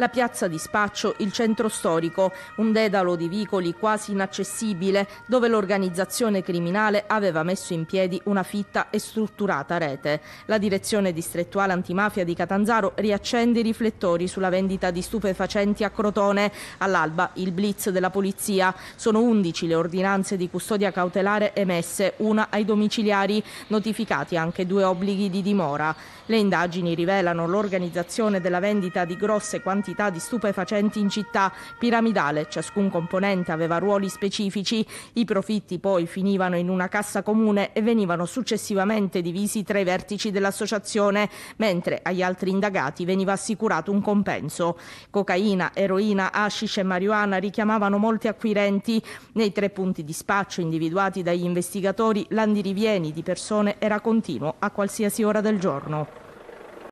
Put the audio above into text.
La piazza di Spaccio, il centro storico, un dedalo di vicoli quasi inaccessibile, dove l'organizzazione criminale aveva messo in piedi una fitta e strutturata rete. La direzione distrettuale antimafia di Catanzaro riaccende i riflettori sulla vendita di stupefacenti a Crotone. All'alba il blitz della polizia. Sono 11 le ordinanze di custodia cautelare emesse, una ai domiciliari, notificati anche due obblighi di dimora. Le indagini rivelano l'organizzazione della vendita di grosse quantità quantità di stupefacenti in città, piramidale, ciascun componente aveva ruoli specifici, i profitti poi finivano in una cassa comune e venivano successivamente divisi tra i vertici dell'associazione, mentre agli altri indagati veniva assicurato un compenso. Cocaina, eroina, hashish e marijuana richiamavano molti acquirenti. Nei tre punti di spaccio individuati dagli investigatori, l'andirivieni di persone era continuo a qualsiasi ora del giorno.